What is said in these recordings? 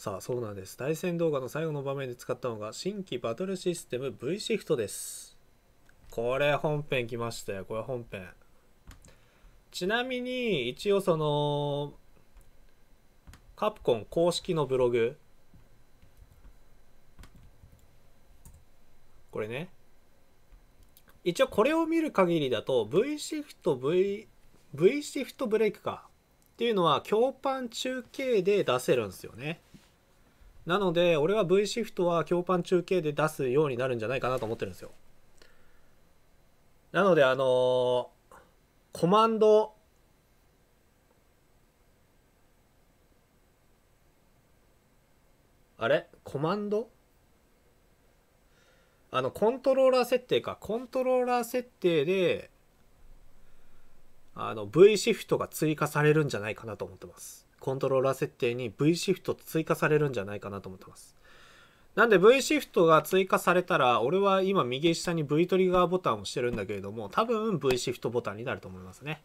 さあそうなんです対戦動画の最後の場面で使ったのが新規バトルシステム V シフトですこれ本編来ましたよこれ本編ちなみに一応そのカプコン公式のブログこれね一応これを見る限りだと V シフト V, v シフトブレイクかっていうのは強パン中継で出せるんですよねなので俺は V シフトは共パン中継で出すようになるんじゃないかなと思ってるんですよなのであのー、コマンドあれコマンドあのコントローラー設定かコントローラー設定であの V シフトが追加されるんじゃないかなと思ってますコントローラー設定に V シフト追加されるんじゃないかなと思ってます。なんで V シフトが追加されたら、俺は今右下に V トリガーボタンを押してるんだけれども、多分 V シフトボタンになると思いますね。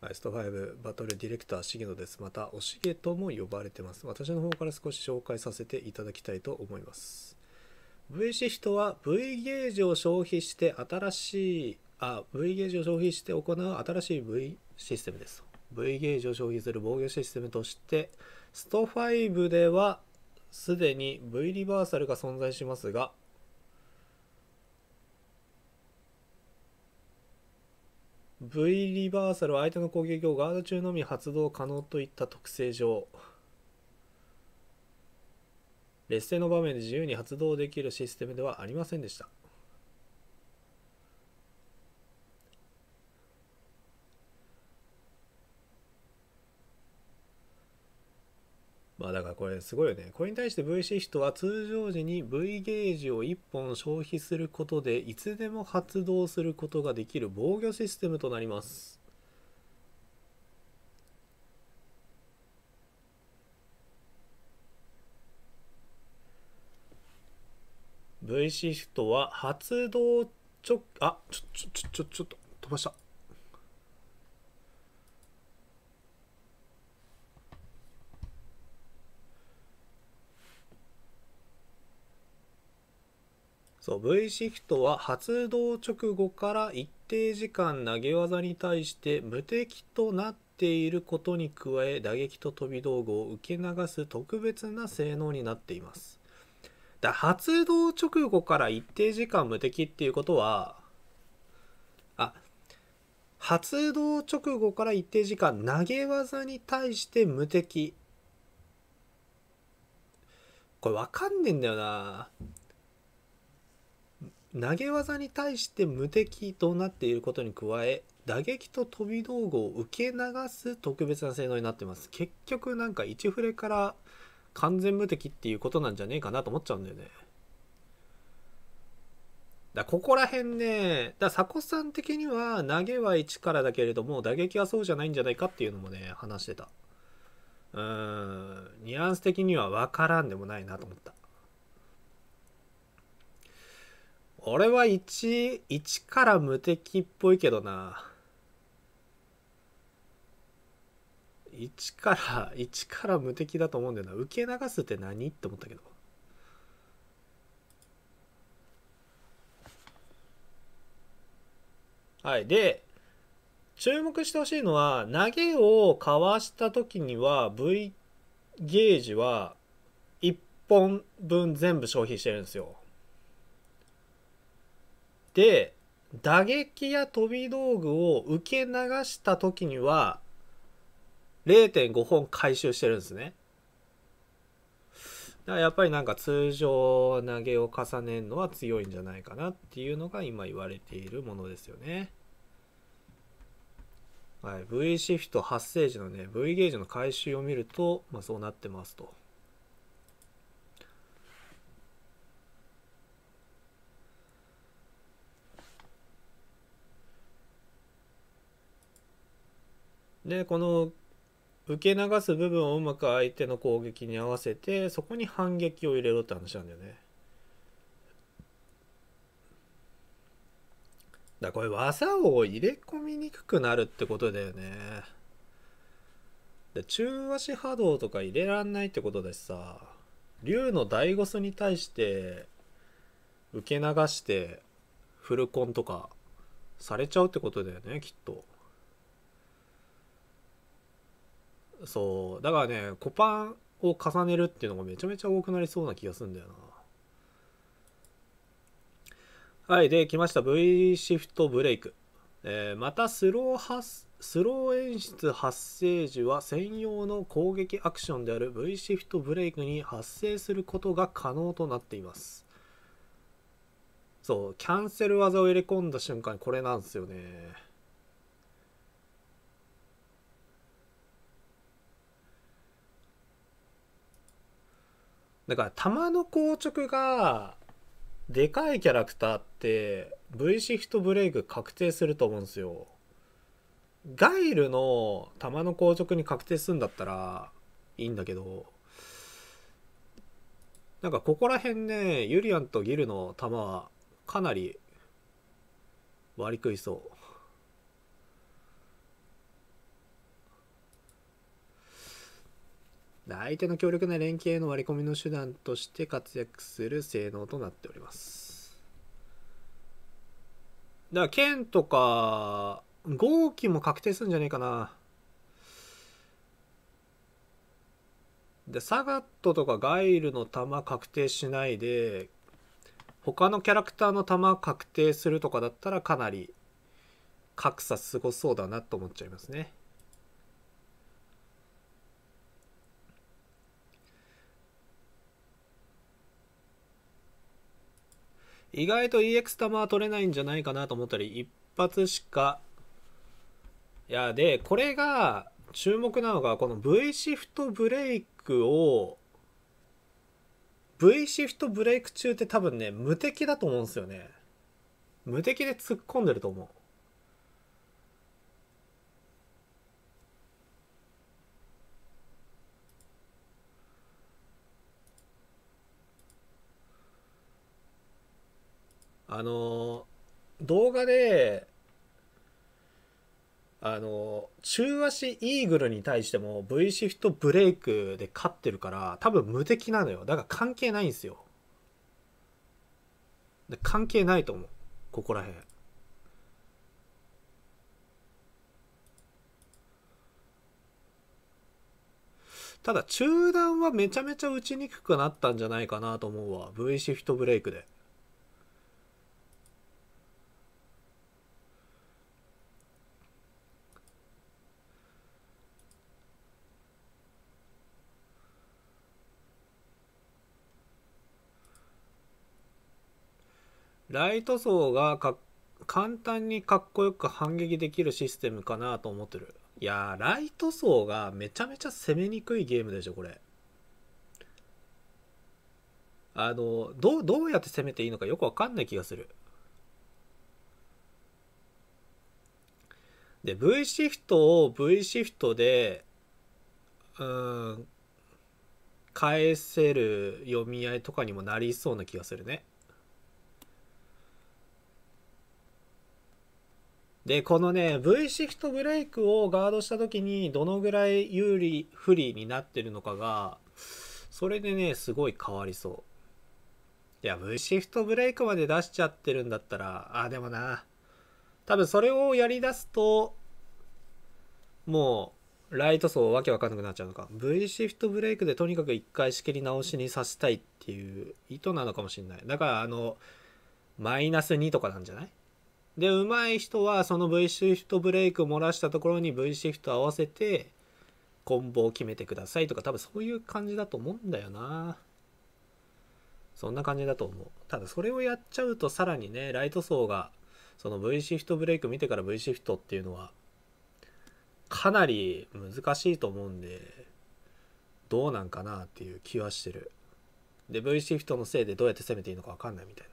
アイスト5バトルディレクター重野です。また、おしげとも呼ばれてます。私の方から少し紹介させていただきたいと思います。V シフトは V ゲージを消費して新しいあ V ゲージを消費して行う新しい V システムです V ゲージを消費する防御システムとしてスト5ではすでに V リバーサルが存在しますが V リバーサルは相手の攻撃をガード中のみ発動可能といった特性上劣勢の場面で自由に発動できるシステムではありませんでしたこれすごいよね。これに対して V シフトは通常時に V ゲージを1本消費することでいつでも発動することができる防御システムとなります。V シフトは発動直あちょちょちょちょちょっと飛ばした。そう V シフトは発動直後から一定時間投げ技に対して無敵となっていることに加え打撃と飛び道具を受け流す特別な性能になっていますだ発動直後から一定時間無敵っていうことはあ発動直後から一定時間投げ技に対して無敵これわかんねえんだよな投げ技に対して無敵となっていることに加え打撃と飛び道具を受け流す特別な性能になってます結局なんか1フレから完全無敵っていうことなんじゃねえかなと思っちゃうんだよねだここら辺ねだサコさん的には投げは1からだけれども打撃はそうじゃないんじゃないかっていうのもね話してたうーんニュアンス的には分からんでもないなと思った俺は1、1から無敵っぽいけどな。1から、1から無敵だと思うんだよな。受け流すって何って思ったけど。はい。で、注目してほしいのは、投げをかわした時には、V ゲージは1本分全部消費してるんですよ。で打撃や飛び道具を受け流した時には0.5本回収してるんですね。だからやっぱりなんか通常投げを重ねるのは強いんじゃないかなっていうのが今言われているものですよね。はい、V シフト発生時のね V ゲージの回収を見ると、まあ、そうなってますと。でこの受け流す部分をうまく相手の攻撃に合わせてそこに反撃を入れろって話なんだよね。だこれ技を入れ込みにくくなるってことだよね。で中足波動とか入れらんないってことだしさ竜の大ゴスに対して受け流してフルコンとかされちゃうってことだよねきっと。そうだからねコパンを重ねるっていうのがめちゃめちゃ多くなりそうな気がするんだよなはいで来ました V シフトブレイク、えー、またスロー発スロー演出発生時は専用の攻撃アクションである V シフトブレイクに発生することが可能となっていますそうキャンセル技を入れ込んだ瞬間これなんですよねだから弾の硬直がでかいキャラクターって V シフトブレイク確定すると思うんですよガイルの弾の硬直に確定するんだったらいいんだけどなんかここら辺ねユリアンとギルの弾はかなり割り食いそう相手の強力な連携の割り込みの手段として活躍する性能となっております。だから剣とか合機も確定するんじゃねえかな。でサガットとかガイルの弾確定しないで他のキャラクターの弾確定するとかだったらかなり格差すごそうだなと思っちゃいますね。意外と EX 玉は取れないんじゃないかなと思ったり一発しかいやでこれが注目なのがこの V シフトブレイクを V シフトブレイク中って多分ね無敵だと思うんですよね無敵で突っ込んでると思うあの動画であの中足イーグルに対しても V シフトブレイクで勝ってるから多分無敵なのよだから関係ないんですよで関係ないと思うここらへんただ中断はめちゃめちゃ打ちにくくなったんじゃないかなと思うわ V シフトブレイクでライト層が簡単にかっこよく反撃できるシステムかなと思ってるいやライト層がめちゃめちゃ攻めにくいゲームでしょこれあのどうどうやって攻めていいのかよくわかんない気がするで V シフトを V シフトでうん返せる読み合いとかにもなりそうな気がするねで、このね、V シフトブレイクをガードした時にどのぐらい有利、不利になってるのかが、それでね、すごい変わりそう。いや、V シフトブレイクまで出しちゃってるんだったら、あ、でもな、多分それをやり出すと、もう、ライト層わけわかんなくなっちゃうのか。V シフトブレイクでとにかく一回仕切り直しにさせたいっていう意図なのかもしれない。だから、あの、マイナス2とかなんじゃないで上手い人はその V シフトブレイクを漏らしたところに V シフト合わせてコンボを決めてくださいとか多分そういう感じだと思うんだよなそんな感じだと思うただそれをやっちゃうとさらにねライト層がその V シフトブレイク見てから V シフトっていうのはかなり難しいと思うんでどうなんかなっていう気はしてるで V シフトのせいでどうやって攻めていいのかわかんないみたいな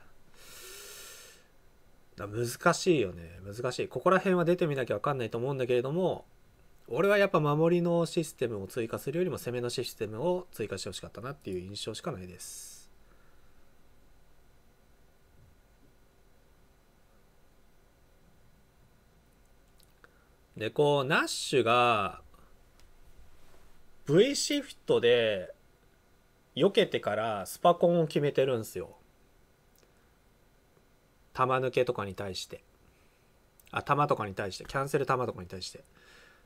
だ難しいよね難しいここら辺は出てみなきゃ分かんないと思うんだけれども俺はやっぱ守りのシステムを追加するよりも攻めのシステムを追加してほしかったなっていう印象しかないですでこうナッシュが V シフトで避けてからスパコンを決めてるんですよ玉抜けとかに対して。あ、玉とかに対して。キャンセル玉とかに対して。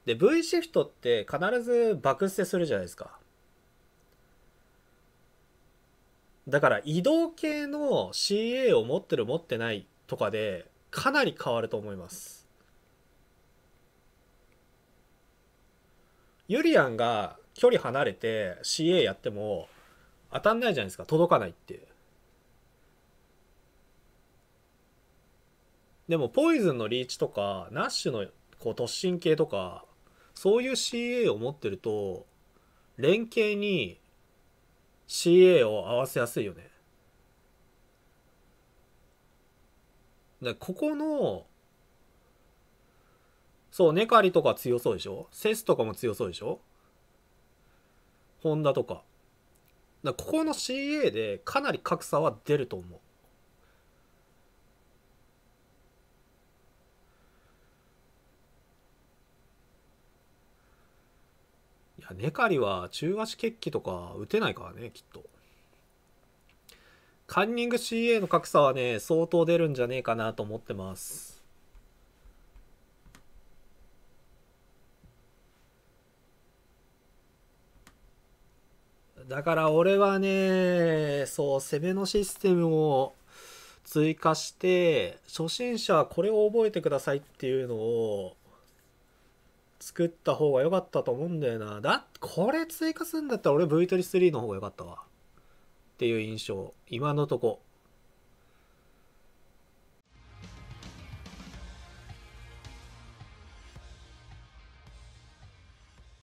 で、V シフトって必ず爆捨てするじゃないですか。だから移動系の CA を持ってる持ってないとかでかなり変わると思います。ユリアンが距離離れて CA やっても当たんないじゃないですか届かないってでもポイズンのリーチとかナッシュのこう突進系とかそういう CA を持ってると連携に CA を合わせやすいよね。でここのそうネカリとか強そうでしょセスとかも強そうでしょホンダとか。だここの CA でかなり格差は出ると思う。いや、ネカリは中足決起とか打てないからね、きっと。カンニング CA の格差はね、相当出るんじゃねえかなと思ってます。だから俺はね、そう、攻めのシステムを追加して、初心者はこれを覚えてくださいっていうのを作った方が良かったと思うんだよな。だこれ追加するんだったら俺 v トリ e 3の方が良かったわ。っていう印象。今のとこ。